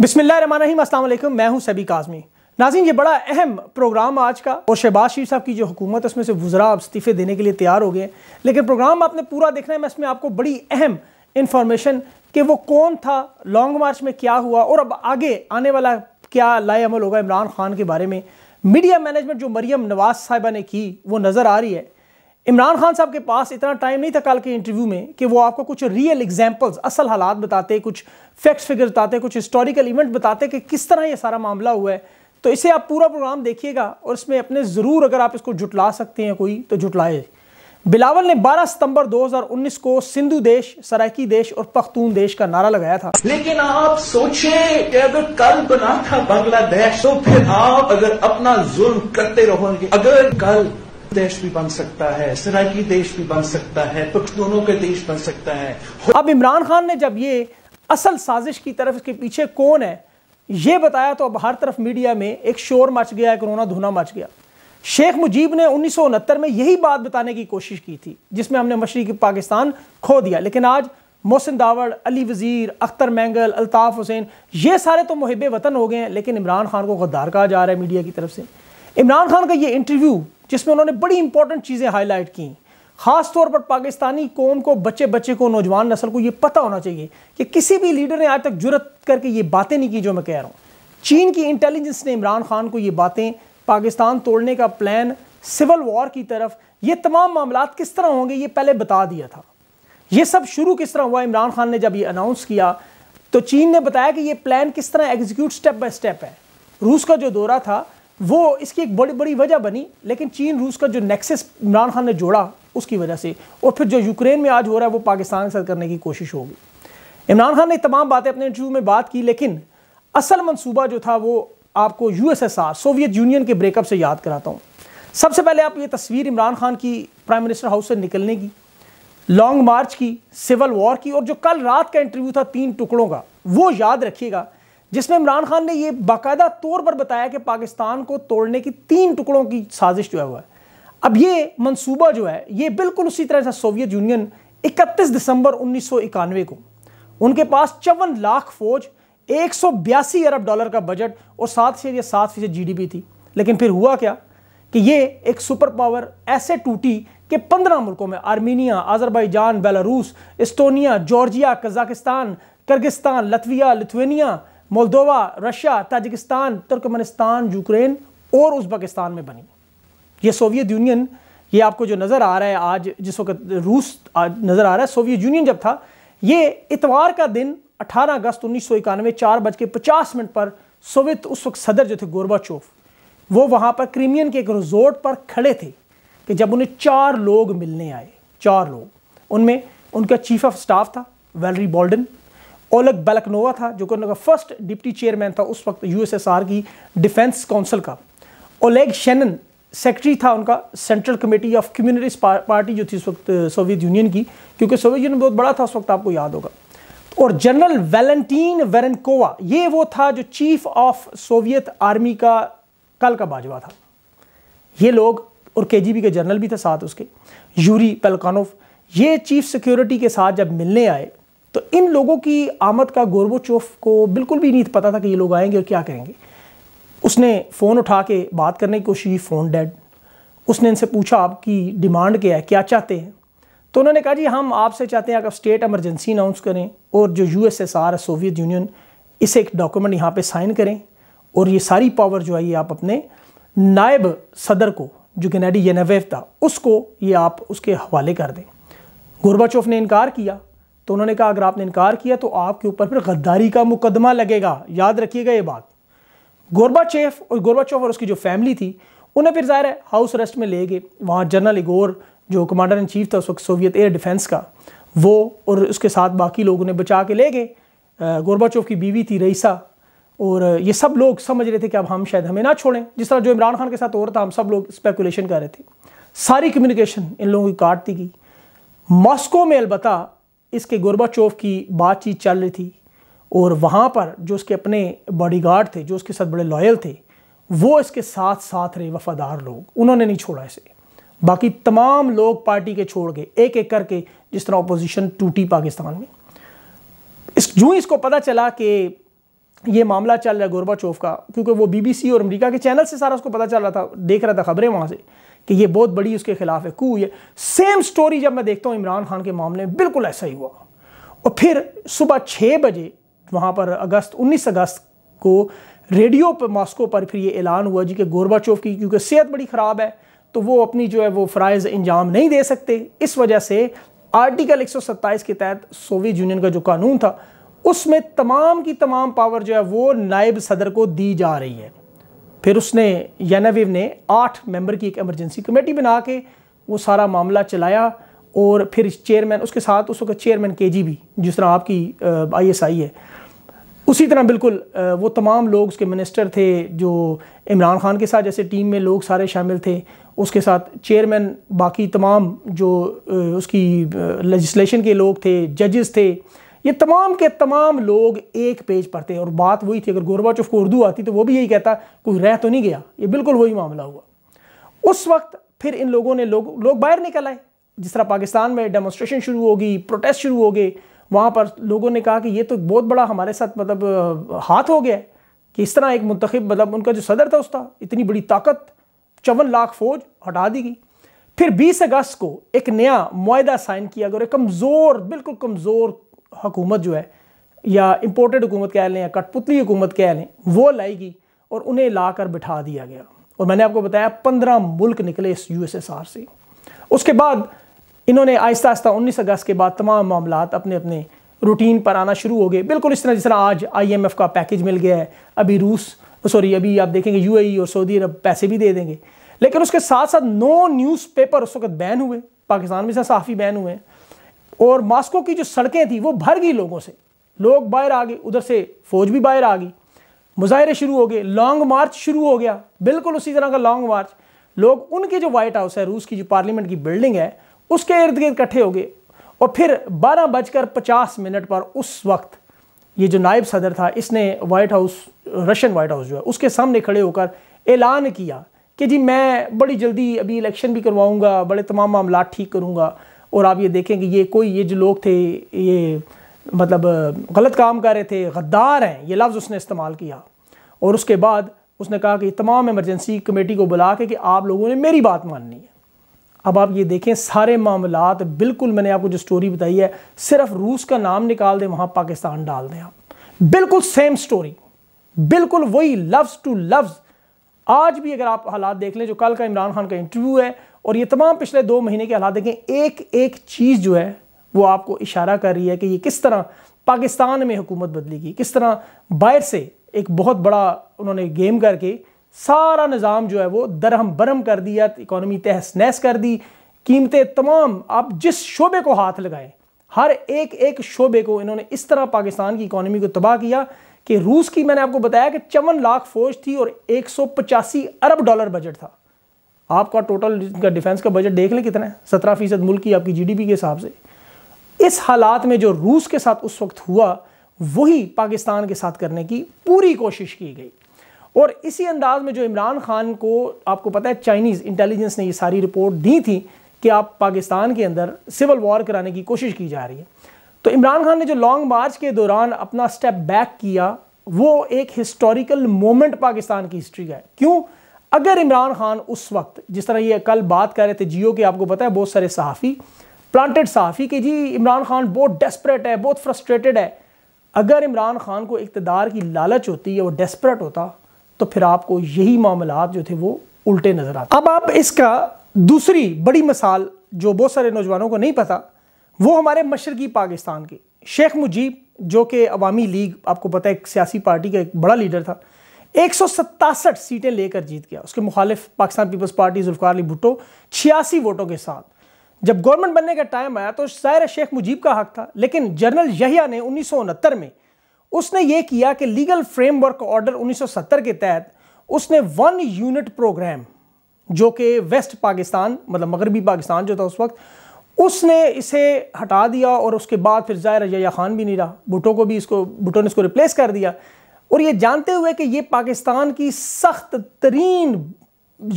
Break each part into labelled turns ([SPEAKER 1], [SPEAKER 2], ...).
[SPEAKER 1] बिसमीम असल मैं हूं सभी काजमी नाजिन ये बड़ा अहम प्रोग्राम आज का और शहबाज शरीफ साहब की जो हुकूमत उसमें से गुज़रा अब इस्तीफ़े देने के लिए तैयार हो गए लेकिन प्रोग्राम आपने पूरा देखना है मैं इसमें आपको बड़ी अहम इन्फॉर्मेशन कि वो कौन था लॉन्ग मार्च में क्या हुआ और अब आगे आने वाला क्या अमल होगा इमरान खान के बारे में मीडिया मैनेजमेंट जो मरियम नवाज साहिबा ने की वो नज़र आ रही है इमरान खान साहब के पास इतना टाइम नहीं था कल के इंटरव्यू में कि वो आपको कुछ रियल एग्जांपल्स असल हालात बताते कुछ फैक्ट्स फिगर बताते कुछ हिस्टोरिकल इवेंट बताते कि किस तरह ये सारा मामला हुआ है तो इसे आप पूरा प्रोग्राम देखिएगा और इसमें अपने ज़रूर अगर आप इसको जुटला सकते हैं कोई तो जुटलाए बिलावल ने 12 सितंबर 2019 को सिंधु देश सराकी देश और पख्तून देश का नारा लगाया था लेकिन आप सोचें कि अगर कल बना था बांग्लादेश तो फिर आप अगर अपना जुल्म करते रहोगे अगर कल देश भी बन सकता है सराकी देश भी बन सकता है दोनों के देश बन सकता है अब इमरान खान ने जब ये असल साजिश की तरफ इसके पीछे कौन है ये बताया तो अब हर तरफ मीडिया में एक शोर मच गया एक रोना धुना मच गया शेख मुजीब ने उन्नीस में यही बात बताने की कोशिश की थी जिसमें हमने मशरक़ी पाकिस्तान खो दिया लेकिन आज मोहसिन दावड़ अली वज़ीर अख्तर मैंगल अल्ताफ़ हुसैन ये सारे तो मुहब वतन हो गए हैं लेकिन इमरान खान को गद्दार कहा जा रहा है मीडिया की तरफ से इमरान खान का ये इंटरव्यू जिसमें उन्होंने बड़ी इंपॉर्टेंट चीज़ें हाईलाइट की खास तौर पर पाकिस्तानी कौम को बच्चे बच्चे को नौजवान नस्ल को ये पता होना चाहिए कि किसी भी लीडर ने आज तक जुरत करके ये बातें नहीं की जो मैं कह रहा हूँ चीन की इंटेलिजेंस ने इमरान खान को ये बातें पाकिस्तान तोड़ने का प्लान सिविल वॉर की तरफ ये तमाम मामला किस तरह होंगे ये पहले बता दिया था ये सब शुरू किस तरह हुआ इमरान खान ने जब ये अनाउंस किया तो चीन ने बताया कि ये प्लान किस तरह एग्जीक्यूट स्टेप बाय स्टेप है रूस का जो दौरा था वो इसकी एक बड़ी बड़ी वजह बनी लेकिन चीन रूस का जो नेक्सेस इमरान खान ने जोड़ा उसकी वजह से और फिर जो यूक्रेन में आज हो रहा है वो पाकिस्तान के साथ करने की कोशिश होगी इमरान खान ने तमाम बातें अपने इंटरव्यू में बात की लेकिन असल मनसूबा जो था वो आपको यू सोवियत यूनियन के ब्रेकअप से याद कराता हूँ सबसे पहले आप ये तस्वीर इमरान खान की प्राइम मिनिस्टर हाउस से निकलने की लॉन्ग मार्च की सिविल वॉर की और जो कल रात का इंटरव्यू था तीन टुकड़ों का वो याद रखिएगा जिसमें इमरान खान ने यह बाकायदा तौर पर बताया कि पाकिस्तान को तोड़ने की तीन टुकड़ों की साजिश जो है वह अब ये मनसूबा जो है ये बिल्कुल उसी तरह से सोवियत यूनियन 31 दिसंबर उन्नीस को उनके पास चौवन लाख फौज एक अरब डॉलर का बजट और सात से या सात फीसद जी थी लेकिन फिर हुआ क्या कि ये एक सुपर पावर ऐसे टूटी कि पंद्रह मुल्कों में Armenia Azerbaijan Belarus Estonia Georgia Kazakhstan Kyrgyzstan Latvia Lithuania Moldova Russia Tajikistan Turkmenistan Ukraine और उज्बेकिस्तान में बनी ये सोवियत यूनियन ये आपको जो नज़र आ रहा है आज जिस वक्त रूस आज नज़र आ रहा है सोवियत यूनियन जब था ये इतवार का दिन 18 अगस्त उन्नीस सौ इक्यानवे चार बज के पचास मिनट पर सोवियत उस वक्त सदर जो थे गोरबाचोफ वो वहाँ पर क्रीमियन के एक रिजोर्ट पर खड़े थे कि जब उन्हें चार लोग मिलने आए चार लोग उनमें उनका चीफ ऑफ स्टाफ था वेलरी बॉल्डन ओलग बेलकनोवा था जो कि उनका फर्स्ट डिप्टी चेयरमैन था उस वक्त यूएसएसआर की डिफेंस काउंसिल का ओलेग शेनन सेक्रेटरी था उनका central committee of communist party जो थी उस वक्त सोवियत uh, यूनियन की क्योंकि सोवियत यूनियन बहुत बड़ा था उस वक्त आपको याद होगा और जनरल वैलेंटीन वेरनकोवा ये वो था जो चीफ ऑफ सोवियत आर्मी का कल का बाजवा था ये लोग और केजीबी के जनरल भी थे साथ उसके यूरी पेलकानोव ये चीफ सिक्योरिटी के साथ जब मिलने आए तो इन लोगों की आमद का गोरबोचोफ को बिल्कुल भी नहीं पता था कि ये लोग आएंगे और क्या करेंगे उसने फ़ोन उठा के बात करने की कोशिश की फ़ोन डेड उसने इनसे पूछा आपकी डिमांड क्या है क्या चाहते हैं तो उन्होंने कहा जी हम आपसे चाहते हैं आप स्टेट एमरजेंसी अनाउंस करें और जो U S S R Soviet Union इसे एक डॉक्यूमेंट यहाँ पे साइन करें और ये सारी पावर जो है ये आप अपने नायब सदर को जो गनेडी यनवेव था उसको ये आप उसके हवाले कर दें गोरबाचोफ ने इनकार किया तो उन्होंने कहा अगर आपने इनकार किया तो आपके ऊपर फिर गद्दारी का मुकदमा लगेगा याद रखिएगा ये बात चेफ और गोरबा चौफ और उसकी जो फैमिली थी उन्हें फिर जाहिर है हाउस अरेस्ट में ले गए वहाँ जनरल इगोर जो कमांडर इन चीफ था उस वक्त सोवियत एयर डिफेंस का वो और उसके साथ बाकी लोग उन्हें बचा के ले गए गोरबा चौफ की बीवी थी रईसा और ये सब लोग समझ रहे थे कि अब हम शायद हमें ना छोड़ें जिस तरह जो इमरान खान के साथ और था हम सब लोग स्पेकुलेशन कर रहे थे सारी कम्युनिकेशन इन लोगों की काट दी गई मॉस्को में अलबत् इसके चौफ की बातचीत चल रही थी और वहाँ पर जो उसके अपने बॉडीगार्ड थे जो उसके साथ बड़े लॉयल थे वो इसके साथ साथ रहे वफादार लोग उन्होंने नहीं छोड़ा इसे बाकी तमाम लोग पार्टी के छोड़ गए एक एक करके जिस तरह अपोजिशन टूटी पाकिस्तान में इस जूँ इसको पता चला कि ये मामला चल रहा है चौफ का क्योंकि वो बीबीसी और अमेरिका के चैनल से सारा उसको पता चल रहा था देख रहा था खबरें वहाँ से कि ये बहुत बड़ी उसके खिलाफ है कू ये सेम स्टोरी जब मैं देखता हूँ इमरान खान के मामले में बिल्कुल ऐसा ही हुआ और फिर सुबह छः बजे वहाँ पर अगस्त उन्नीस अगस्त को रेडियो पर मॉस्को पर फिर ये ऐलान हुआ जी कि चौक की क्योंकि सेहत बड़ी ख़राब है तो वो अपनी जो है वो फ़राइज़ इंजाम नहीं दे सकते इस वजह से आर्टिकल 127 के तहत सोवियत यूनियन का जो कानून था उसमें तमाम की तमाम पावर जो है वो नायब सदर को दी जा रही है फिर उसने यानावेव ने आठ मेंबर की एक एमरजेंसी कमेटी बना के वो सारा मामला चलाया और फिर चेयरमैन उसके साथ उस वक्त चेयरमैन के जी भी जिस तरह आपकी आई एस आई है उसी तरह बिल्कुल वो तमाम लोग उसके मिनिस्टर थे जो इमरान खान के साथ जैसे टीम में लोग सारे शामिल थे उसके साथ चेयरमैन बाकी तमाम जो उसकी लजिस्लेशन के लोग थे जजेस थे ये तमाम के तमाम लोग एक पेज पढ़ते और बात वही थी अगर चौफ को उर्दू आती तो वो भी यही कहता कोई रह तो नहीं गया ये बिल्कुल वही मामला हुआ उस वक्त फिर इन लोगों ने लोग लोग बाहर निकल आए जिस तरह पाकिस्तान में डेमोस्ट्रेशन शुरू होगी प्रोटेस्ट शुरू हो गए वहाँ पर लोगों ने कहा कि ये तो बहुत बड़ा हमारे साथ मतलब हाथ हो गया है कि इस तरह एक मंतखब मतलब उनका जो सदर था उसका इतनी बड़ी ताकत चौवन लाख फौज हटा दी गई फिर 20 अगस्त को एक नया माहा साइन किया गया और एक कमज़ोर बिल्कुल कमज़ोर हुकूमत जो है या इम्पोर्टेड हुकूमत कह लें या कठपुतली हुकूमत कह लें वो लाएगी और उन्हें ला कर बिठा दिया गया और मैंने आपको बताया पंद्रह मुल्क निकले इस यू से उसके बाद इन्होंने आहिस्ता आहिस्ता उन्नीस अगस्त के बाद तमाम मामला अपने अपने रूटीन पर आना शुरू हो गए बिल्कुल इस तरह जिस तरह आज आईएमएफ का पैकेज मिल गया है अभी रूस सॉरी अभी आप देखेंगे यूएई e और सऊदी अरब पैसे भी दे देंगे लेकिन उसके साथ साथ नो न्यूज़पेपर उस वक्त बैन हुए पाकिस्तान में से सहाफ़ी बैन हुए हैं और मास्को की जो सड़कें थी वो भर गई लोगों से लोग बाहर आ गए उधर से फौज भी बाहर आ गई मुजाहरे शुरू हो गए लॉन्ग मार्च शुरू हो गया बिल्कुल उसी तरह का लॉन्ग मार्च लोग उनके जो वाइट हाउस है रूस की जो पार्लियामेंट की बिल्डिंग है उसके इर्द गिर्द इकट्ठे हो गए और फिर बारह बजकर पचास मिनट पर उस वक्त ये जो नायब सदर था इसने White House Russian White House जो है उसके सामने खड़े होकर ऐलान किया कि जी मैं बड़ी जल्दी अभी इलेक्शन भी करवाऊँगा बड़े तमाम मामला ठीक करूँगा और आप ये देखें कि ये कोई ये जो लोग थे ये मतलब गलत काम कर रहे थे गद्दार हैं ये लफ्ज़ उसने इस्तेमाल किया और उसके बाद उसने कहा कि तमाम इमरजेंसी कमेटी को बुला के कि आप लोगों ने मेरी बात माननी है अब आप ये देखें सारे मामला बिल्कुल मैंने आपको जो स्टोरी बताई है सिर्फ रूस का नाम निकाल दें वहाँ पाकिस्तान डाल दें आप बिल्कुल सेम स्टोरी बिल्कुल वही लफ्ज़ टू लफ्ज़ आज भी अगर आप हालात देख लें जो कल का इमरान खान का इंटरव्यू है और ये तमाम पिछले दो महीने के हालात देखें एक एक चीज़ जो है वो आपको इशारा कर रही है कि ये किस तरह पाकिस्तान में हुकूमत बदलेगी किस तरह बाहर से एक बहुत बड़ा उन्होंने गेम करके सारा निज़ाम जो है वो दरहम बरहम कर दिया इकोनॉमी तहस नहस कर दी कीमतें तमाम आप जिस शोबे को हाथ लगाएं हर एक एक शोबे को इन्होंने इस तरह पाकिस्तान की इकोनॉमी को तबाह किया कि रूस की मैंने आपको बताया कि चौवन लाख फौज थी और एक अरब डॉलर बजट था आपका टोटल डिफेंस का बजट देख लें कितना है सत्रह फीसद मुल्क की आपकी जीडीपी के हिसाब से इस हालात में जो रूस के साथ उस वक्त हुआ वही पाकिस्तान के साथ करने की पूरी कोशिश की गई और इसी अंदाज में जो इमरान खान को आपको पता है चाइनीज़ इंटेलिजेंस ने ये सारी रिपोर्ट दी थी कि आप पाकिस्तान के अंदर सिविल वॉर कराने की कोशिश की जा रही है तो इमरान खान ने जो लॉन्ग मार्च के दौरान अपना स्टेप बैक किया वो एक हिस्टोरिकल मोमेंट पाकिस्तान की हिस्ट्री का है क्यों अगर इमरान खान उस वक्त जिस तरह ये कल बात कर रहे थे जियो के आपको पता है बहुत सारे सहाफ़ी प्लांटेड सहाफ़ी कि जी इमरान खान बहुत डेस्परेट है बहुत फ्रस्ट्रेटेड है अगर इमरान खान को इकतदार की लालच होती या वो डेस्परेट होता तो फिर आपको यही मामला जो थे वो उल्टे नज़र आते अब आप इसका दूसरी बड़ी मिसाल जो बहुत सारे नौजवानों को नहीं पता वो हमारे मशरकी पाकिस्तान के शेख मुजीब जो कि अवामी लीग आपको पता है एक सियासी पार्टी का एक बड़ा लीडर था एक सीटें लेकर जीत गया उसके मुखालिफ पाकिस्तान पीपल्स पार्टी जुल्फार अली भुट्टो छियासी वोटों के साथ जब गवर्नमेंट बनने का टाइम आया तो शायर शेख मुजीब का हक था लेकिन जनरल यहिया ने उन्नीस में उसने ये किया कि लीगल फ्रेमवर्क ऑर्डर 1970 के तहत उसने वन यूनिट प्रोग्राम जो कि वेस्ट पाकिस्तान मतलब मगरबी पाकिस्तान जो था उस वक्त उसने इसे हटा दिया और उसके बाद फिर ज़ाहिर यहिया खान भी नहीं रहा भुटो को भी इसको भुटो ने इसको रिप्लेस कर दिया और ये जानते हुए कि ये पाकिस्तान की सख्त तरीन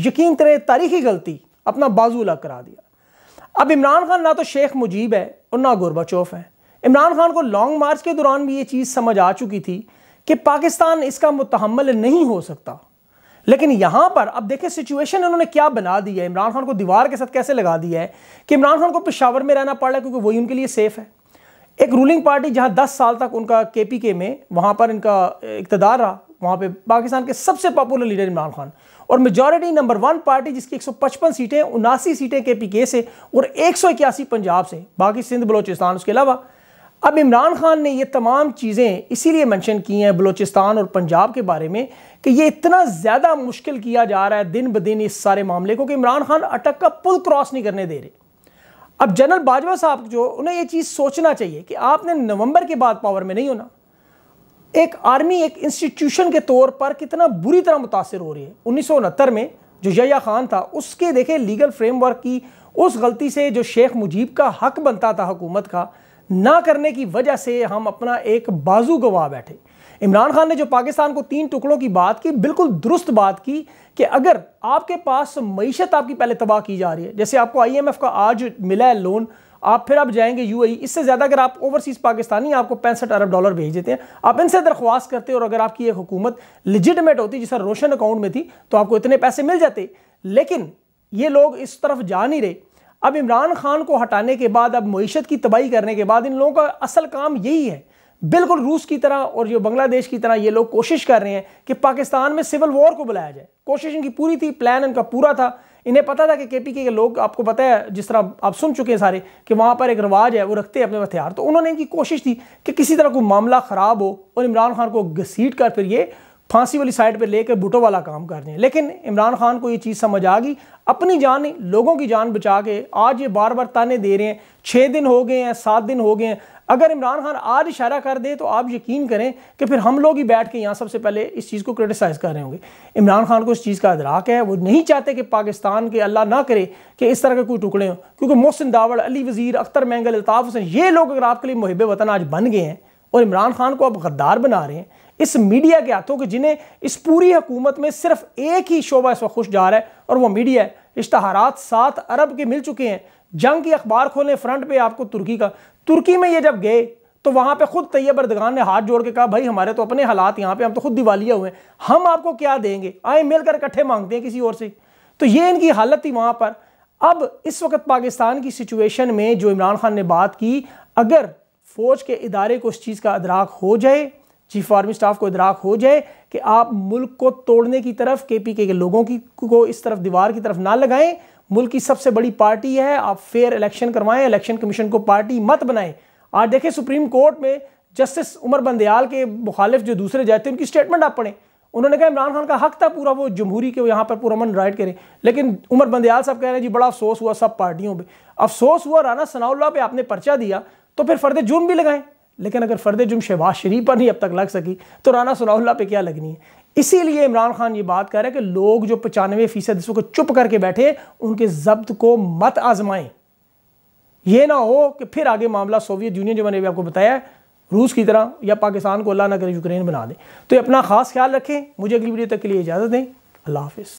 [SPEAKER 1] यकीन तरह तारीखी गलती अपना बाजू अलग करा दिया अब इमरान खान ना तो शेख मुजीब है और ना गोरबाचौफ है इमरान खान को लॉन्ग मार्च के दौरान भी ये चीज़ समझ आ चुकी थी कि पाकिस्तान इसका मुतहमल नहीं हो सकता लेकिन यहाँ पर अब देखें सिचुएशन उन्होंने क्या बना दी है इमरान खान को दीवार के साथ कैसे लगा दिया है कि इमरान खान को पेशावर में रहना पड़ रहा है क्योंकि वही उनके लिए सेफ़ है एक रूलिंग पार्टी जहां 10 साल तक उनका के के में वहां पर इनका इकतदार रहा वहाँ पे पाकिस्तान के सबसे पॉपुलर लीडर इमरान खान और मेजॉरिटी नंबर वन पार्टी जिसकी 155 सीटें उनासी सीटें के पी के से और एक पंजाब से बाकी सिंध बलोचिस्तान उसके अलावा अब इमरान खान ने ये तमाम चीज़ें इसीलिए मेंशन की हैं बलूचिस्तान और पंजाब के बारे में कि ये इतना ज़्यादा मुश्किल किया जा रहा है दिन ब दिन इस सारे मामले को कि इमरान खान अटक का पुल क्रॉस नहीं करने दे रहे अब जनरल बाजवा साहब जो उन्हें ये चीज़ सोचना चाहिए कि आपने नवंबर के बाद पावर में नहीं होना एक आर्मी एक इंस्टीट्यूशन के तौर पर कितना बुरी तरह मुतासर हो रही है उन्नीस में जो यया खान था उसके देखे लीगल फ्रेमवर्क की उस गलती से जो शेख मुजीब का हक बनता था हुकूमत का ना करने की वजह से हम अपना एक बाजू गवा बैठे इमरान खान ने जो पाकिस्तान को तीन टुकड़ों की बात की बिल्कुल दुरुस्त बात की कि अगर आपके पास मीशत आपकी पहले तबाह की जा रही है जैसे आपको आईएमएफ का आज मिला है लोन आप फिर आप जाएंगे यूएई e, इससे ज़्यादा अगर आप ओवरसीज़ पाकिस्तानी आपको पैंसठ अरब डॉलर भेज देते हैं आप इनसे दरख्वास्त करते हैं और अगर आपकी ये हुकूमत लिजिटमेट होती जिस रोशन अकाउंट में थी तो आपको इतने पैसे मिल जाते लेकिन ये लोग इस तरफ जा नहीं रहे अब इमरान खान को हटाने के बाद अब मीशत की तबाही करने के बाद इन लोगों का असल काम यही है बिल्कुल रूस की तरह और जो बांग्लादेश की तरह ये लोग कोशिश कर रहे हैं कि पाकिस्तान में सिविल वॉर को बुलाया जाए कोशिश इनकी पूरी थी प्लान इनका पूरा था इन्हें पता था कि के पी के लोग आपको पता है जिस तरह आप सुन चुके हैं सारे कि वहाँ पर एक रवाज है वो रखते हैं अपने हथियार तो उन्होंने इनकी कोशिश थी कि किसी तरह कोई मामला ख़राब हो और इमरान खान को घसीट कर फिर ये फांसी वाली साइड पर लेकर बुटो वाला काम कर दें लेकिन इमरान खान को ये चीज़ समझ आ गई अपनी जान नहीं लोगों की जान बचा के आज ये बार बार ताने दे रहे हैं छः दिन हो गए हैं सात दिन हो गए हैं अगर इमरान खान आज इशारा कर दे तो आप यकीन करें कि फिर हम लोग ही बैठ के यहाँ सबसे पहले इस चीज़ को क्रिटिसाइज़ कर रहे होंगे इमरान खान को इस चीज़ का अदराक है वो नहीं चाहते कि पाकिस्तान के अल्लाह ना करे कि इस तरह के कोई टुकड़े हों क्योंकि मोहसिन दावड़ अली वज़ीर अख्तर मैंगल अल्ताफ़ हुसैन ये लोग अगर आपके लिए मुहब वतन आज बन गए हैं और इमरान खान को आप गद्दार बना रहे हैं इस मीडिया के हाथों के जिन्हें इस पूरी हुकूमत में सिर्फ एक ही शोबा इस वक्त खुश जा रहा है और वह मीडिया है इश्तहारात सात अरब के मिल चुके हैं जंग की अखबार खोलें फ्रंट पे आपको तुर्की का तुर्की में ये जब गए तो वहाँ पे खुद तैयब अरदगान ने हाथ जोड़ के कहा भाई हमारे तो अपने हालात यहाँ पे हम तो खुद दिवालिया हुए हैं हम आपको क्या देंगे आए मिल कर इकट्ठे मांगते हैं किसी और से तो ये इनकी हालत थी वहां पर अब इस वक्त पाकिस्तान की सिचुएशन में जो इमरान खान ने बात की अगर फ़ौज के इदारे को इस चीज़ का अदराक हो जाए चीफ आर्मी स्टाफ को इदराक हो जाए कि आप मुल्क को तोड़ने की तरफ के पी के लोगों की को इस तरफ दीवार की तरफ ना लगाएं मुल्क की सबसे बड़ी पार्टी है आप फेयर इलेक्शन करवाएं इलेक्शन कमीशन को पार्टी मत बनाएं आज देखें सुप्रीम कोर्ट में जस्टिस उमर बंदयाल के मुखालिफ जो दूसरे जाते हैं उनकी स्टेटमेंट आप पढ़ें उन्होंने कहा इमरान खान का हक था पूरा वो जमहूरी के यहाँ पर पूरा मन राइट करें लेकिन उमर बंदयाल साहब कह रहे हैं जी बड़ा अफसोस हुआ सब पार्टियों पर अफसोस हुआ राना सनाउल्ला पर आपने पर्चा दिया तो फिर फर्द जुर्म भी लगाएं लेकिन अगर फर्द जुर्म शहबाज शरीफ पर नहीं अब तक लग सकी तो राना सनाउल्ला पे क्या लगनी है इसीलिए इमरान खान ये बात कह रहे है कि लोग जो पचानवे फीसद इस वक्त चुप करके बैठे उनके जब्त को मत आजमाएं ये ना हो कि फिर आगे मामला सोवियत यूनियन जो मैंने भी आपको बताया रूस की तरह या पाकिस्तान को अल्लाह ना करे यूक्रेन बना दे तो अपना खास ख्याल रखें मुझे अगली वीडियो तक के लिए इजाज़त दें अल्लाह हाफिज़